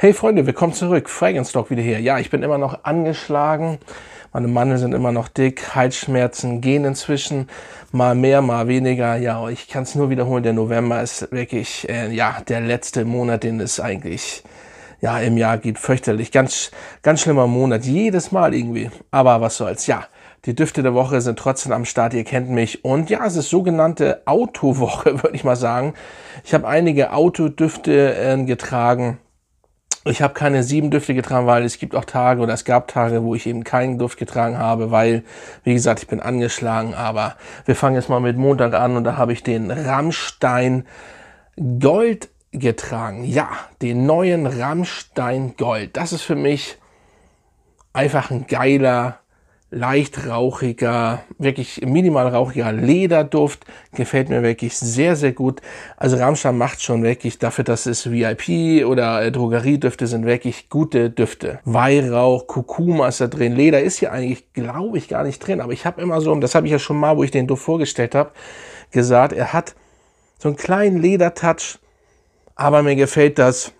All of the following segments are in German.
Hey Freunde, willkommen zurück. Fragenstock wieder hier. Ja, ich bin immer noch angeschlagen. Meine Mandeln sind immer noch dick. Halsschmerzen gehen inzwischen. Mal mehr, mal weniger. Ja, ich kann es nur wiederholen. Der November ist wirklich, äh, ja, der letzte Monat, den es eigentlich ja, im Jahr gibt. Fürchterlich. Ganz, ganz schlimmer Monat. Jedes Mal irgendwie. Aber was soll's. Ja. Die Düfte der Woche sind trotzdem am Start, ihr kennt mich. Und ja, es ist sogenannte Autowoche, würde ich mal sagen. Ich habe einige Autodüfte äh, getragen ich habe keine sieben Düfte getragen, weil es gibt auch Tage oder es gab Tage, wo ich eben keinen Duft getragen habe, weil, wie gesagt, ich bin angeschlagen. Aber wir fangen jetzt mal mit Montag an und da habe ich den Rammstein Gold getragen. Ja, den neuen Rammstein Gold. Das ist für mich einfach ein geiler leicht rauchiger, wirklich minimal rauchiger Lederduft. Gefällt mir wirklich sehr, sehr gut. Also Rammstein macht schon wirklich dafür, dass es VIP oder äh, Drogeriedüfte sind, wirklich gute Düfte. Weihrauch, Kurkuma ist da drin. Leder ist hier eigentlich, glaube ich, gar nicht drin. Aber ich habe immer so, und das habe ich ja schon mal, wo ich den Duft vorgestellt habe, gesagt, er hat so einen kleinen Ledertouch. Aber mir gefällt das.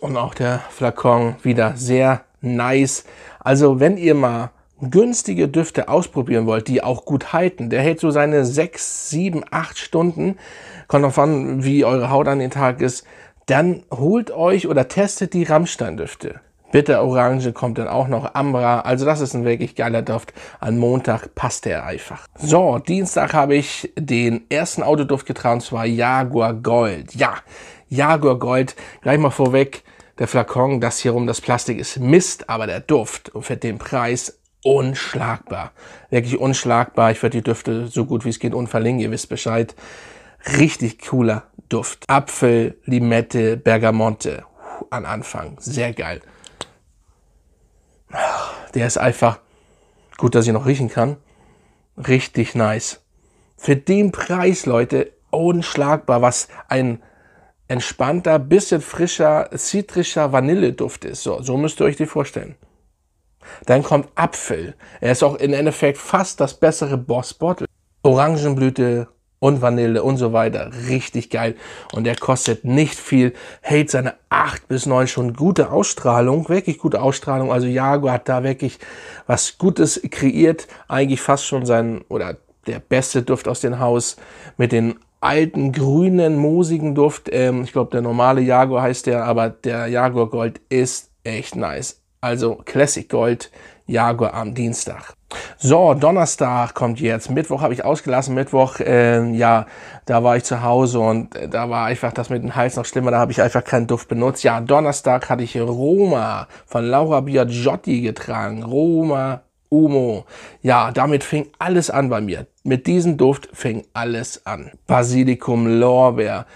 Und auch der Flakon wieder sehr nice. Also wenn ihr mal günstige Düfte ausprobieren wollt, die auch gut halten, der hält so seine sechs, sieben, acht Stunden, kommt drauf an, wie eure Haut an den Tag ist, dann holt euch oder testet die Rammstein-Düfte. Bitter Orange kommt dann auch noch, Ambra, also das ist ein wirklich geiler Duft. An Montag passt der einfach. So, Dienstag habe ich den ersten Autoduft getragen, und zwar Jaguar Gold. Ja, Jaguar Gold, gleich mal vorweg, der Flakon, das hier rum, das Plastik ist Mist, aber der Duft und für den Preis unschlagbar. Wirklich unschlagbar. Ich werde die Düfte so gut wie es geht unverlinken. Ihr wisst Bescheid. Richtig cooler Duft. Apfel, Limette, Bergamonte. an Anfang. Sehr geil. Der ist einfach gut, dass ich noch riechen kann. Richtig nice. Für den Preis, Leute, unschlagbar, was ein entspannter, bisschen frischer, zitrischer Vanilleduft ist. So, so müsst ihr euch die vorstellen. Dann kommt Apfel. Er ist auch im Endeffekt fast das bessere Boss Bottle. Orangenblüte und Vanille und so weiter. Richtig geil. Und er kostet nicht viel. Hält seine 8 bis 9 schon gute Ausstrahlung. Wirklich gute Ausstrahlung. Also Jago hat da wirklich was Gutes kreiert. Eigentlich fast schon sein oder der beste Duft aus dem Haus mit den alten grünen moosigen Duft. Ähm, ich glaube, der normale Jaguar heißt der, aber der Jaguar Gold ist echt nice. Also Classic Gold Jaguar am Dienstag. So, Donnerstag kommt jetzt. Mittwoch habe ich ausgelassen. Mittwoch, äh, ja, da war ich zu Hause und äh, da war einfach das mit dem Hals noch schlimmer. Da habe ich einfach keinen Duft benutzt. Ja, Donnerstag hatte ich Roma von Laura Biagiotti getragen. Roma Umo. Ja, damit fing alles an bei mir. Mit diesem Duft fing alles an. Basilikum, Lorbeer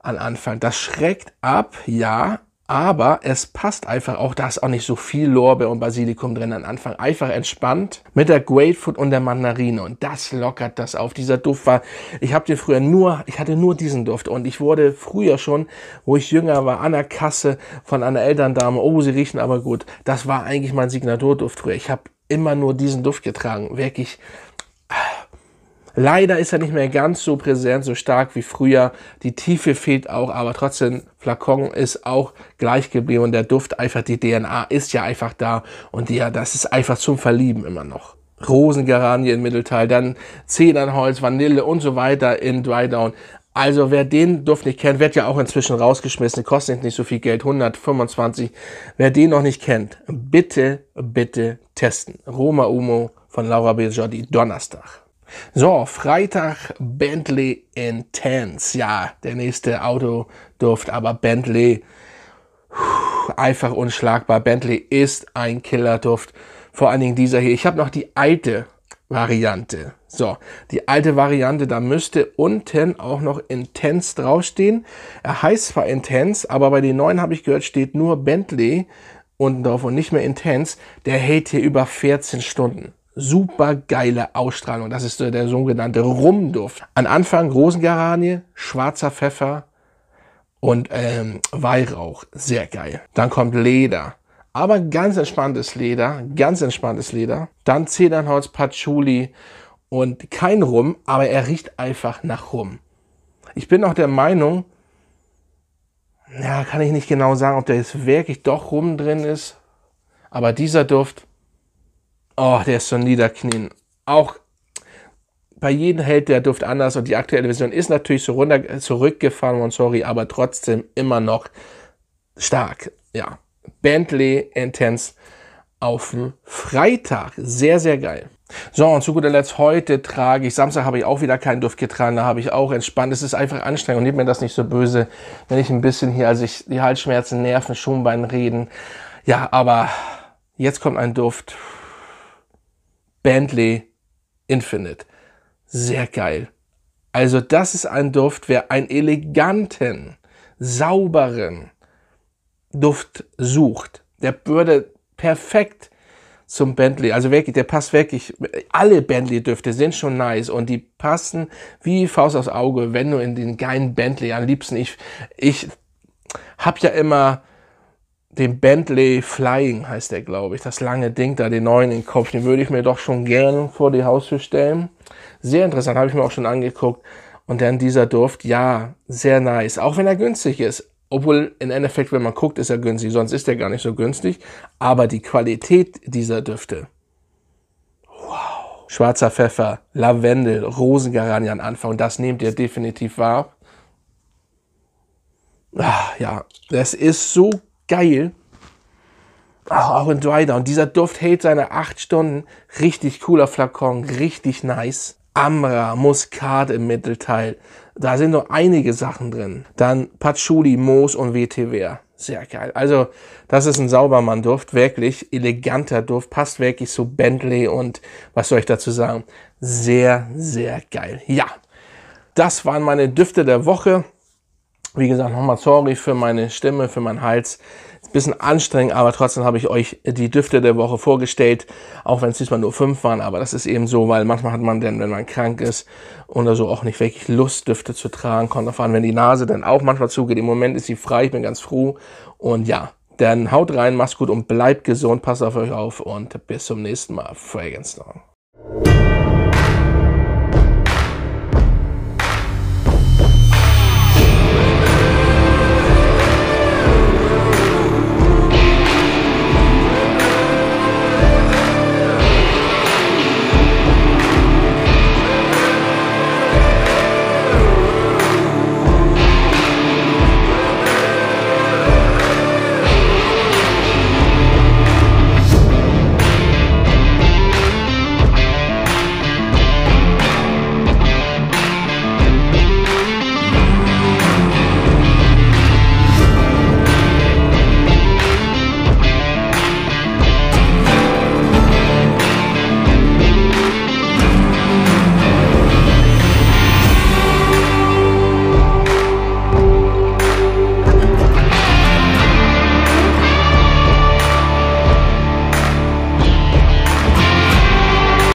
an Anfang. Das schreckt ab, ja, aber es passt einfach auch, da ist auch nicht so viel Lorbeer und Basilikum drin am Anfang. Einfach entspannt mit der Grapefruit und der Mandarine und das lockert das auf. Dieser Duft war, ich habe den früher nur, ich hatte nur diesen Duft und ich wurde früher schon, wo ich jünger war, an der Kasse von einer Elterndame, oh, sie riechen aber gut. Das war eigentlich mein Signaturduft früher. Ich habe immer nur diesen Duft getragen, wirklich Leider ist er nicht mehr ganz so präsent, so stark wie früher. Die Tiefe fehlt auch, aber trotzdem, Flakon ist auch gleich geblieben der Duft einfach, die DNA ist ja einfach da und ja, das ist einfach zum Verlieben immer noch. Rosengeranie im Mittelteil, dann Zedernholz, Vanille und so weiter in Drydown. Also wer den Duft nicht kennt, wird ja auch inzwischen rausgeschmissen, kostet nicht so viel Geld, 125. Wer den noch nicht kennt, bitte, bitte testen. Roma Umo von Laura B. Donnerstag. So, Freitag Bentley Intense. Ja, der nächste Autoduft, aber Bentley einfach unschlagbar. Bentley ist ein Killerduft. Vor allen Dingen dieser hier. Ich habe noch die alte Variante. So, die alte Variante, da müsste unten auch noch Intense draufstehen. Er heißt zwar Intense, aber bei den neuen habe ich gehört, steht nur Bentley unten drauf und nicht mehr Intense. Der hält hier über 14 Stunden super geile Ausstrahlung. Das ist der sogenannte Rumduft. An Anfang Rosengaranie, schwarzer Pfeffer und ähm, Weihrauch. Sehr geil. Dann kommt Leder. Aber ganz entspanntes Leder, ganz entspanntes Leder. Dann Zedernholz, Patchouli und kein Rum, aber er riecht einfach nach Rum. Ich bin auch der Meinung, ja, kann ich nicht genau sagen, ob da jetzt wirklich doch Rum drin ist, aber dieser Duft Oh, der ist schon niederknien. Auch bei jedem hält der Duft anders und die aktuelle Version ist natürlich so runter, zurückgefahren und sorry, aber trotzdem immer noch stark. Ja, Bentley Intense auf dem Freitag. Sehr, sehr geil. So, und zu guter Letzt, heute trage ich, Samstag habe ich auch wieder keinen Duft getragen, da habe ich auch entspannt. Es ist einfach anstrengend und nehmt mir das nicht so böse, wenn ich ein bisschen hier, also ich, die Halsschmerzen, Nerven, Schumbein reden. Ja, aber jetzt kommt ein Duft Bentley Infinite. Sehr geil. Also das ist ein Duft, wer einen eleganten, sauberen Duft sucht, der würde perfekt zum Bentley, also wirklich, der passt wirklich, alle Bentley-Düfte sind schon nice und die passen wie Faust aufs Auge, wenn du in den geilen Bentley, am liebsten, ich, ich hab ja immer den Bentley Flying heißt der, glaube ich. Das lange Ding da, den neuen in den Kopf. Den würde ich mir doch schon gerne vor die Haustür stellen. Sehr interessant, habe ich mir auch schon angeguckt. Und dann dieser Duft, ja, sehr nice. Auch wenn er günstig ist. Obwohl, im Endeffekt, wenn man guckt, ist er günstig. Sonst ist er gar nicht so günstig. Aber die Qualität dieser Düfte. Wow. Schwarzer Pfeffer, Lavendel, Rosengaranie an Anfang. Und das nehmt ihr definitiv wahr. Ach, ja, das ist so geil. Auch in Dry Down. Dieser Duft hält seine acht Stunden. Richtig cooler Flakon, richtig nice. Amra, Muskat im Mittelteil. Da sind noch einige Sachen drin. Dann Patchouli, Moos und WTWR. Sehr geil. Also, das ist ein Saubermann-Duft. Wirklich eleganter Duft. Passt wirklich zu Bentley und was soll ich dazu sagen? Sehr, sehr geil. Ja, das waren meine Düfte der Woche. Wie gesagt, nochmal sorry für meine Stimme, für meinen Hals. ein bisschen anstrengend, aber trotzdem habe ich euch die Düfte der Woche vorgestellt, auch wenn es diesmal nur fünf waren, aber das ist eben so, weil manchmal hat man denn, wenn man krank ist oder so, auch nicht wirklich Lust, Düfte zu tragen. Kommt auf an, wenn die Nase dann auch manchmal zugeht. Im Moment ist sie frei, ich bin ganz froh. Und ja, dann haut rein, macht's gut und bleibt gesund, passt auf euch auf und bis zum nächsten Mal. Fragrance Song.